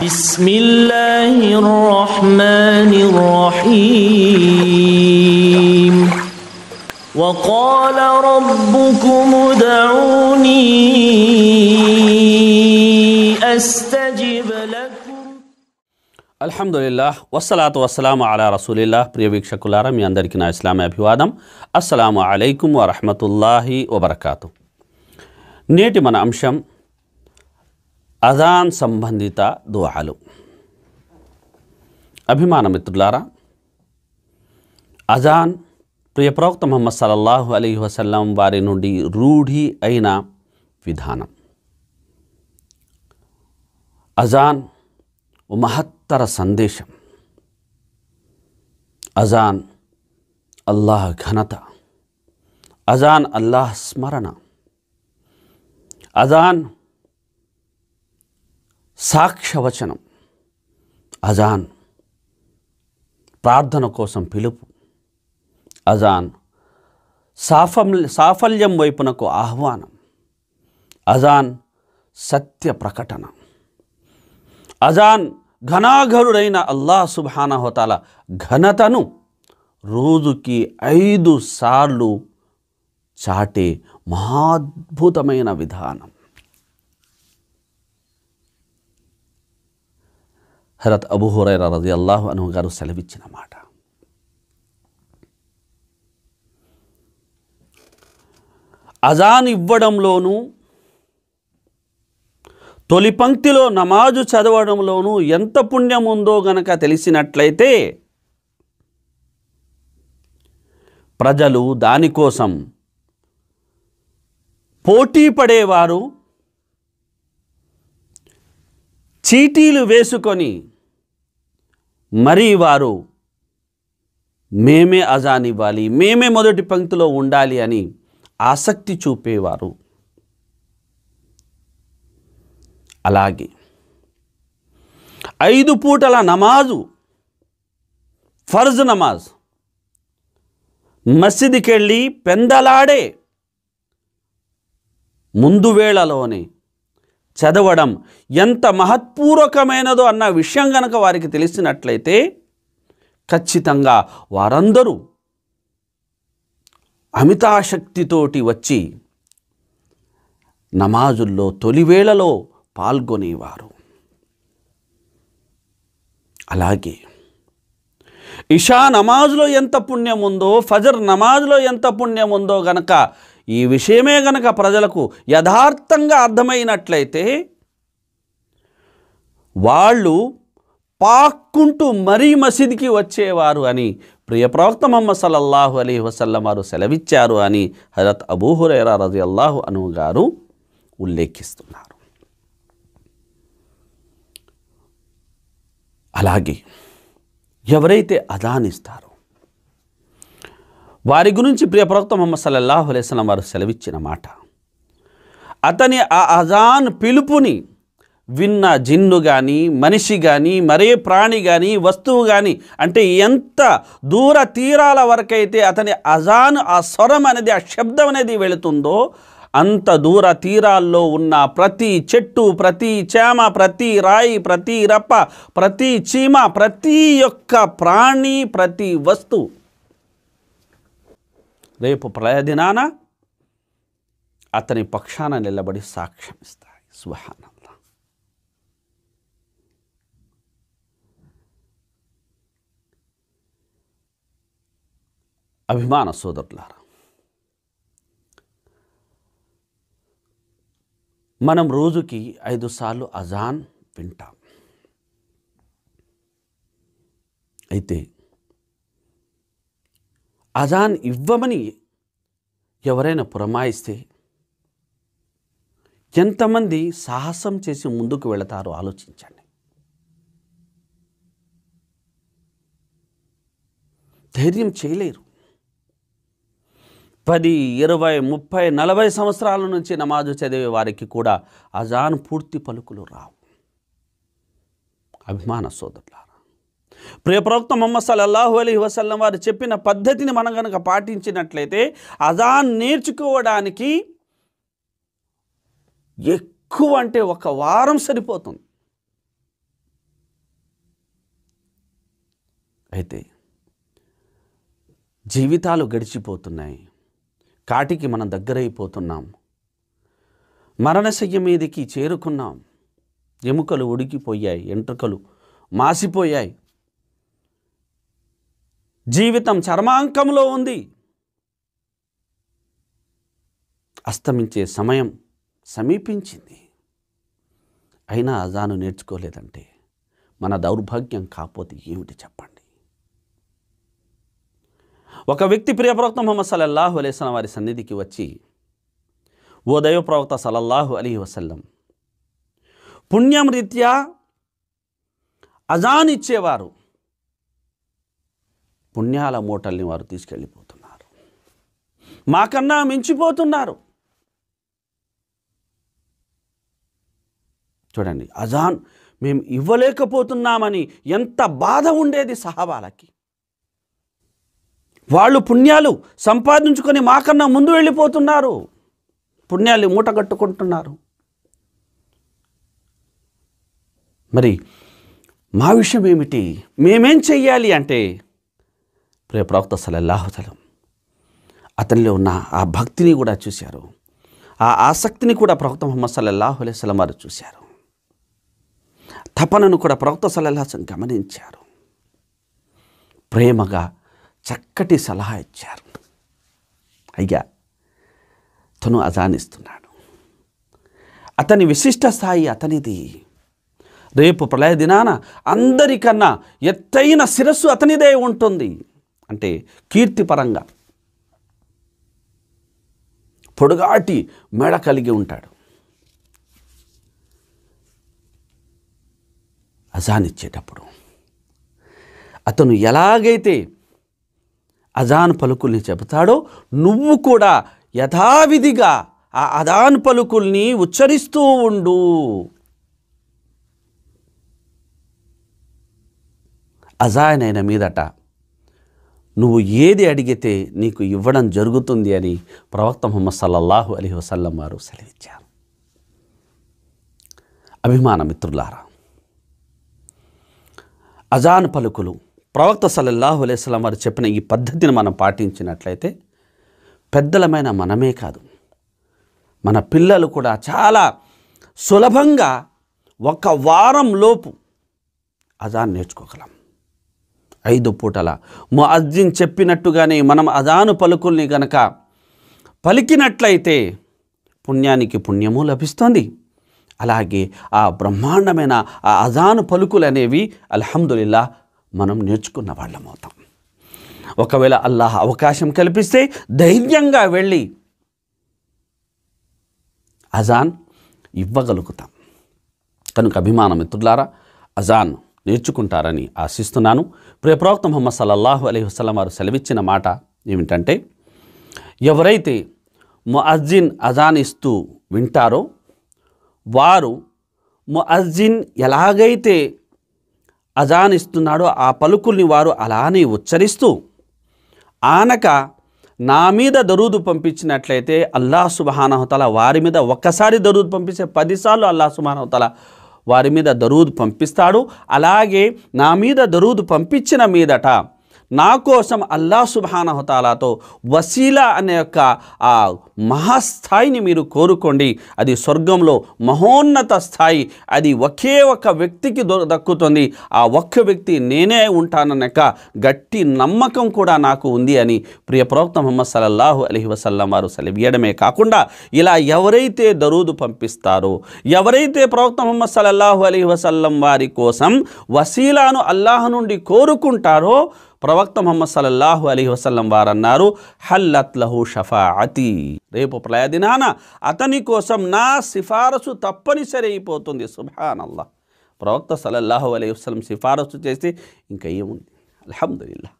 بسم الله الرحمن الرحيم وقال ربكم ادعوني استجب لكم الحمد لله والصلاة والسلام على رسول الله ప్రియ వీక్షకులారా మీ اسلام ابي وادم السلام عليكم ورحمة الله وبركاته نيتي من امشم అజాన్ సంబంధిత దోహాలు అభిమాన మిత్రులారా అజాన్ ప్రియప్రవక్త ప్రవక్త మొహమ్మద్ సల్లల్లాహు అలీ వసల్లం వారి నుండి రూఢి అయిన విధానం అజాన్ ఓ మహత్తర సందేశం అజాన్ అల్లాహ్ ఘనత అజాన్ అల్లాహ్ స్మరణ అజాన్ సాక్ష్యవచనం అజాన్ ప్రార్థన కోసం పిలుపు అజాన్ సాఫల్ సాఫల్యం వైపునకు ఆహ్వానం అజాన్ సత్య ప్రకటన అజాన్ ఘనాఘరుడైన అల్లా సుభానహోతాల ఘనతను రోజుకి ఐదు సార్లు చాటే మహాద్భుతమైన విధానం హరత్ అబుహురైర రది అల్లాహు అను గారు సెలవిచ్చిన మాట అజాన్ ఇవ్వడంలోనూ తొలి పంక్తిలో నమాజు చదవడంలోనూ ఎంత పుణ్యం ఉందో గనక తెలిసినట్లయితే ప్రజలు దానికోసం పోటీ పడేవారు చీటీలు వేసుకొని మరి వారు మేమే అజాన్ ఇవ్వాలి మేమే మొదటి పంక్తిలో ఉండాలి అని ఆసక్తి చూపేవారు అలాగే ఐదు పూటల నమాజు ఫర్జ్ నమాజ్ మసీదుకెళ్ళి పెందలాడే ముందు వేళలోనే చదవడం ఎంత మహత్పూర్వకమైనదో అన్న విషయం గనక వారికి తెలిసినట్లయితే ఖచ్చితంగా వారందరూ అమితాశక్తితోటి వచ్చి నమాజుల్లో తొలివేళలో పాల్గొనేవారు అలాగే ఇషా నమాజ్లో ఎంత పుణ్యం ఉందో ఫజర్ నమాజ్లో ఎంత పుణ్యం ఉందో గనక ఈ విషయమే గనక ప్రజలకు యథార్థంగా అర్థమైనట్లయితే వాళ్ళు పాక్కుంటూ మరీ మసీద్కి వచ్చేవారు అని ప్రియ ప్రవక్త మహమ్మద్ సల్లల్లాహు అలీ వసల్లం వారు సెలవిచ్చారు అని హజరత్ అబూహురేరా రజి అల్లాహు అను గారు ఉల్లేఖిస్తున్నారు అలాగే ఎవరైతే అదానిస్తారో వారి గురించి ప్రవక్త మొహమ్మద్ సల్లల్లాహు అలైస్లం వారు సెలవిచ్చిన మాట అతని ఆ అజాన్ పిలుపుని విన్న జిన్ను కానీ మనిషి కానీ మరే ప్రాణి కానీ వస్తువు కానీ అంటే ఎంత దూర తీరాల వరకైతే అతని అజాన్ ఆ స్వరం అనేది ఆ శబ్దం అనేది వెళుతుందో అంత దూర తీరాల్లో ఉన్న ప్రతి చెట్టు ప్రతి చేమ ప్రతి రాయి ప్రతి రప్ప ప్రతి చీమ ప్రతి యొక్క ప్రాణి ప్రతి వస్తువు రేపు ప్రళయ దినాన అతని పక్షాన నిలబడి సాక్ష్యం ఇస్తాయి సుహానంద అభిమాన సోదరులారా మనం రోజుకి ఐదు సార్లు అజాన్ వింటాం అయితే అజాన్ ఇవ్వమని ఎవరైనా పురమాయిస్తే ఎంతమంది సాహసం చేసి ముందుకు వెళతారో ఆలోచించండి ధైర్యం చేయలేరు పది ఇరవై ముప్పై నలభై సంవత్సరాల నుంచి నమాజు చదివే వారికి కూడా అజాన్ పూర్తి పలుకులు రావు అభిమాన సోదరులారు ప్రియప్రవక్త మొహమ్మద్ సల్లల్లాహు అలీ వసల్లం వారు చెప్పిన పద్ధతిని మనం కనుక పాటించినట్లయితే అజాన్ నేర్చుకోవడానికి ఎక్కువ అంటే ఒక వారం సరిపోతుంది అయితే జీవితాలు గడిచిపోతున్నాయి కాటికి మనం దగ్గరైపోతున్నాం మరణశయ్య మీదకి చేరుకున్నాం ఎముకలు ఉడికిపోయాయి ఎంట్రుకలు మాసిపోయాయి జీవితం చర్మాంకంలో ఉంది అస్తమించే సమయం సమీపించింది అయినా అజాను నేర్చుకోలేదంటే మన దౌర్భాగ్యం కాకపోతే ఏమిటి చెప్పండి ఒక వ్యక్తి ప్రియప్రవక్త మొహమ్మద్ సల్లల్లాహు అలైస్లం వారి సన్నిధికి వచ్చి ఓ దైవ ప్రవక్త సల్లల్లాహు అలీ వసల్లం పుణ్యం రీత్యా అజాన్ ఇచ్చేవారు పుణ్యాల మూటల్ని వారు తీసుకెళ్ళిపోతున్నారు మాకన్నా మించిపోతున్నారు చూడండి అజాన్ మేము ఇవ్వలేకపోతున్నామని ఎంత బాధ ఉండేది సహాబాలకి వాళ్ళు పుణ్యాలు సంపాదించుకొని మాకన్నా ముందు వెళ్ళిపోతున్నారు పుణ్యాలు మూట కట్టుకుంటున్నారు మరి మా విషయం ఏమిటి మేమేం చెయ్యాలి అంటే ప్రియ ప్రవక్త సలల్లాహుతలం అతనిలో ఉన్న ఆ భక్తిని కూడా చూశారు ఆ ఆసక్తిని కూడా ప్రవక్త ముహమ్మద్ సల్లల్లాహు సలం వారు చూశారు తపనను కూడా ప్రవక్త సల్లల్లాహం గమనించారు ప్రేమగా చక్కటి సలహా ఇచ్చారు అయ్యా తను అజానిస్తున్నాడు అతని విశిష్ట స్థాయి అతనిది రేపు ప్రళయ దినాన అందరికన్నా ఎత్తైన శిరస్సు అతనిదే ఉంటుంది అంటే కీర్తిపరంగా పొడుగాటి మెడ కలిగి ఉంటాడు అజాన్ ఇచ్చేటప్పుడు అతను ఎలాగైతే అజాన్ పలుకుల్ని చెబుతాడో నువ్వు కూడా యథావిధిగా ఆ అజాన్ పలుకుల్ని ఉచ్చరిస్తూ ఉండు అజాన్ అయిన మీదట నువ్వు ఏది అడిగితే నీకు ఇవ్వడం జరుగుతుంది అని ప్రవక్త ముహమ్మద్ సల్లల్లాహు అలీ వసల్లం వారు సెలవిచ్చారు అభిమాన మిత్రులారా అజాన్ పలుకులు ప్రవక్త సల్లల్లాహు వసలం వారు చెప్పిన ఈ పద్ధతిని మనం పాటించినట్లయితే పెద్దలమైన మనమే కాదు మన పిల్లలు కూడా చాలా సులభంగా ఒక వారం లోపు అజాన్ నేర్చుకోగలం ఐదు పూటల ముఅజ్జిన్ చెప్పినట్టుగానే మనం అదాను పలుకుల్ని గనక పలికినట్లయితే పుణ్యానికి పుణ్యము లభిస్తుంది అలాగే ఆ బ్రహ్మాండమైన ఆ అజాను పలుకులు అనేవి అల్హమ్దుల్లా మనం నేర్చుకున్న వాళ్ళం అవుతాం ఒకవేళ అల్లాహ్ అవకాశం కల్పిస్తే ధైర్యంగా వెళ్ళి అజాన్ ఇవ్వగలుగుతాం కనుక అభిమానం మిత్రులారా అజాన్ నేర్చుకుంటారని ఆశిస్తున్నాను ప్రియప్రవక్త మొహమ్మద్ సల్లల్లాహు అలీ వసలం వారు సెలవిచ్చిన మాట ఏమిటంటే ఎవరైతే ముఅజ్జిన్ అజాన్ ఇస్తూ వింటారో వారు ముఅజ్జిన్ ఎలాగైతే అజాన్ ఇస్తున్నాడో ఆ పలుకుల్ని వారు అలానే ఉచ్చరిస్తూ ఆనక నా మీద దరూదు పంపించినట్లయితే అల్లా సుబానహతల వారి మీద ఒక్కసారి దరూదు పంపిస్తే పదిసార్లు అల్లా సుబానహతల వారి మీద దరూదు పంపిస్తాడు అలాగే నా మీద దరూద్ పంపించిన మీదట నా కోసం అల్లా సుభానహతాలాతో వసీలా అనే యొక్క ఆ మహాస్థాయిని మీరు కోరుకోండి అది స్వర్గంలో మహోన్నత స్థాయి అది ఒకే ఒక వ్యక్తికి దక్కుతుంది ఆ ఒక్క వ్యక్తి నేనే ఉంటాననక గట్టి నమ్మకం కూడా నాకు ఉంది అని ప్రియ ప్రవక్త మొహమ్మద్ సలల్లాహు అలీ వసల్లం వారు సెలవియడమే కాకుండా ఇలా ఎవరైతే దరూదు పంపిస్తారో ఎవరైతే ప్రవక్త మొహమ్మద్ సలల్లాహు అలీ వసల్లం వారి కోసం వసీలాను అల్లాహ నుండి కోరుకుంటారో ప్రవక్త మొహమ్మద్ సల్లల్లాహు అలీ వసల్లం వారన్నారు షఫా షఫాఅతి రేపు ప్రయదినాన అతని కోసం నా సిఫారసు తప్పనిసరి అయిపోతుంది సుభానల్లా ప్రవక్త సల్లల్లాహు అలీ వసలం సిఫారసు చేస్తే ఇంకా ఏముంది అల్హమ్దుల్లా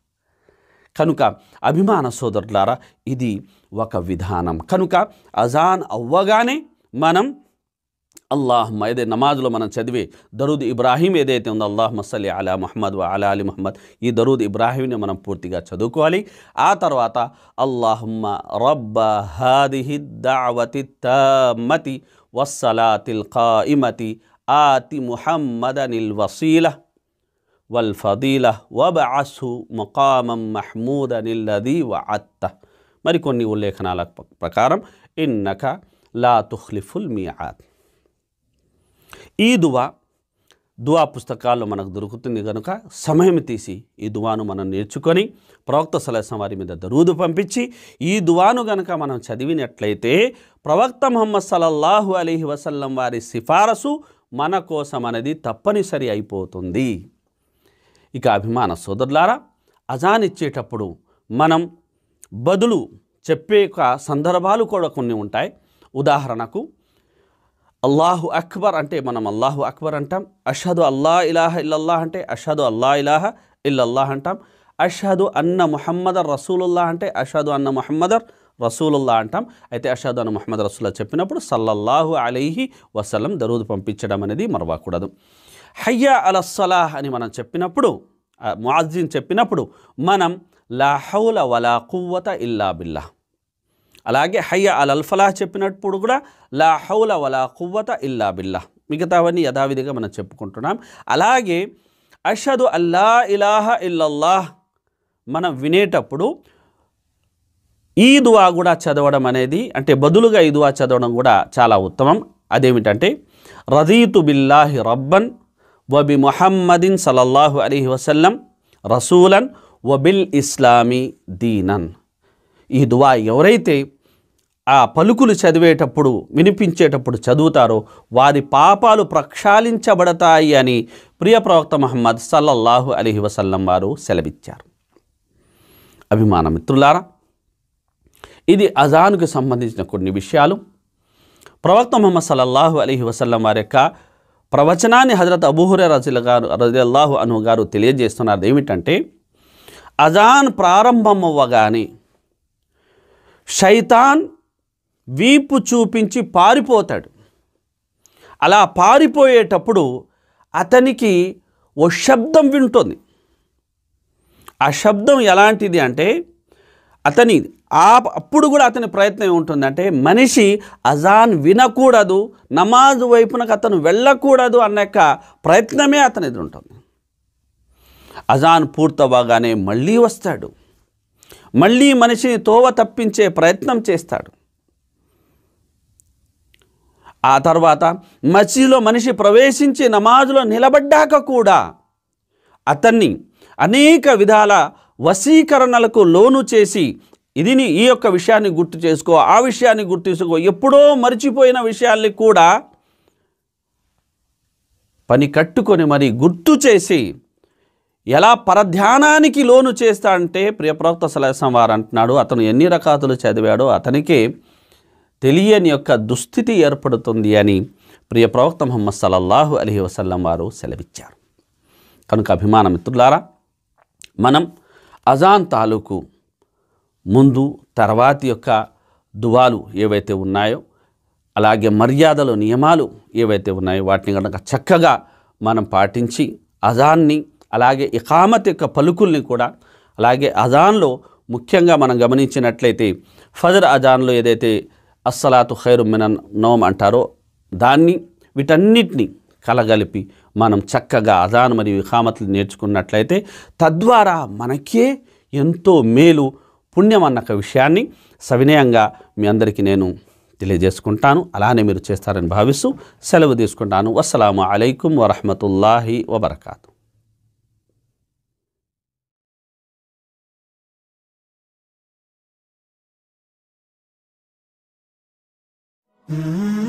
కనుక అభిమాన సోదరులారా ఇది ఒక విధానం కనుక అజాన్ అవ్వగానే మనం అల్లాహమ్మ ఏదైతే నమాజ్లో మనం చదివి దరూద్ ఇబ్రాహీం ఏదైతే ఉందో అల్లాహ్ మసలి అలా మహమ్మద్ వా అలా అలీ మహమ్మద్ ఈ దరూద్ ఇబ్రాహీంని మనం పూర్తిగా చదువుకోవాలి ఆ తర్వాత అల్లాహమ్మ రబ్బ హాదిహి దావతి తమతి వస్సలాతిల్ ఖాయిమతి ఆతి ముహమ్మదనిల్ వసీల వల్ ఫదీల వబఅసు ముకామం మహ్మూదనిల్లది వఅత్త మరికొన్ని ఉల్లేఖనాల ప్రకారం ఇన్నక లా తుఖ్లిఫుల్ మియాత్ ఈ దువా దువా పుస్తకాల్లో మనకు దొరుకుతుంది కనుక సమయం తీసి ఈ దువాను మనం నేర్చుకొని ప్రవక్త సలహసం వారి మీద దరూదు పంపించి ఈ దువాను గనక మనం చదివినట్లయితే ప్రవక్త మొహమ్మద్ సలల్లాహు అలీహి వసల్లం వారి సిఫారసు మన కోసం అనేది తప్పనిసరి అయిపోతుంది ఇక అభిమాన సోదరులారా అజాన్ ఇచ్చేటప్పుడు మనం బదులు చెప్పే సందర్భాలు కూడా కొన్ని ఉంటాయి ఉదాహరణకు అల్లాహు అక్బర్ అంటే మనం అల్లాహు అక్బర్ అంటాం అషదు అల్లా ఇలాహ ఇల్లల్లాహ్ అంటే అషదు అల్లా ఇలాహ ఇల్లల్లాహ్ అంటాం అషదు అన్న ముహమ్మదర్ రసూలుల్లా అంటే అషదు అన్న ముహమ్మదర్ రసూలుల్లా అంటాం అయితే అషాదు అన్న ముహమ్మద్ రసూల్లా చెప్పినప్పుడు సల్లల్లాహు అలైహి వసలం దరూదు పంపించడం అనేది మరవకూడదు హయ్యా అలస్సలాహ్ అని మనం చెప్పినప్పుడు మాజిన్ చెప్పినప్పుడు మనం లా వలా కువ్వత ఇల్లా బిల్లా అలాగే హయ్య అల్ అల్ఫలాహ్ చెప్పినప్పుడు కూడా లా హౌల వలా కువ్వత ఇల్లా బిల్లా మిగతావన్నీ యథావిధిగా మనం చెప్పుకుంటున్నాం అలాగే అషదు అల్లా ఇలాహ ఇల్లల్లాహ్ మనం వినేటప్పుడు ఈ దువా కూడా చదవడం అనేది అంటే బదులుగా ఈ దువా చదవడం కూడా చాలా ఉత్తమం అదేమిటంటే రదీతు బిల్లాహి రబ్బన్ వబి మొహమ్మదిన్ సలల్లాహు అలీ వసల్లం రసూలన్ వబిల్ ఇస్లామీ దీనన్ ఈ దువా ఎవరైతే ఆ పలుకులు చదివేటప్పుడు వినిపించేటప్పుడు చదువుతారో వారి పాపాలు ప్రక్షాళించబడతాయి అని ప్రియ ప్రవక్త మహమ్మద్ సల్లల్లాహు అలీ వసల్లం వారు సెలవిచ్చారు అభిమాన మిత్రులారా ఇది అజాన్కు సంబంధించిన కొన్ని విషయాలు ప్రవక్త మహమ్మద్ సల్లల్లాహు అలీ వసల్లం వారి యొక్క ప్రవచనాన్ని హజరత్ అబూహురే రజుల గారు రజల్లాహు అను గారు తెలియజేస్తున్నారు ఏమిటంటే అజాన్ ప్రారంభమవ్వగానే షైతాన్ వీపు చూపించి పారిపోతాడు అలా పారిపోయేటప్పుడు అతనికి ఓ శబ్దం వింటుంది ఆ శబ్దం ఎలాంటిది అంటే అతని ఆ అప్పుడు కూడా అతని ప్రయత్నం ఏముంటుందంటే మనిషి అజాన్ వినకూడదు నమాజ్ వైపునకు అతను వెళ్ళకూడదు అన్న యొక్క ప్రయత్నమే అతని ఎదురుంటుంది అజాన్ పూర్తవ్వగానే మళ్ళీ వస్తాడు మళ్ళీ మనిషిని తోవ తప్పించే ప్రయత్నం చేస్తాడు ఆ తర్వాత మసీదులో మనిషి ప్రవేశించి నమాజులో నిలబడ్డాక కూడా అతన్ని అనేక విధాల వశీకరణలకు లోను చేసి ఇదిని ఈ యొక్క విషయాన్ని గుర్తు చేసుకో ఆ విషయాన్ని గుర్తు చేసుకో ఎప్పుడో మర్చిపోయిన విషయాల్ని కూడా పని కట్టుకొని మరి గుర్తు చేసి ఎలా పరధ్యానానికి లోను చేస్తాడంటే ప్రియప్రవక్త సలహసం వారు అంటున్నాడు అతను ఎన్ని రకాతులు చదివాడో అతనికి తెలియని యొక్క దుస్థితి ఏర్పడుతుంది అని ప్రియప్రవక్త ముహమ్మద్ సలల్లాహు అలీ వసల్లం వారు సెలవిచ్చారు కనుక అభిమాన మిత్రులారా మనం అజాన్ తాలూకు ముందు తర్వాతి యొక్క దువాలు ఏవైతే ఉన్నాయో అలాగే మర్యాదలు నియమాలు ఏవైతే ఉన్నాయో వాటిని కనుక చక్కగా మనం పాటించి అజాన్ని అలాగే ఇకామత్ యొక్క పలుకుల్ని కూడా అలాగే అజాన్లో ముఖ్యంగా మనం గమనించినట్లయితే ఫజర్ అజాన్లో ఏదైతే అస్సలాతు ఖైరు మినన్ నోమ్ అంటారో దాన్ని వీటన్నిటిని కలగలిపి మనం చక్కగా అజాన్ మరియు ఇకామత్లు నేర్చుకున్నట్లయితే తద్వారా మనకే ఎంతో మేలు పుణ్యం అన్న విషయాన్ని సవినయంగా మీ అందరికీ నేను తెలియజేసుకుంటాను అలానే మీరు చేస్తారని భావిస్తూ సెలవు తీసుకుంటాను అస్సలం అయికు వరహమతుల్లాహి వబర్కాతు Mm-hmm.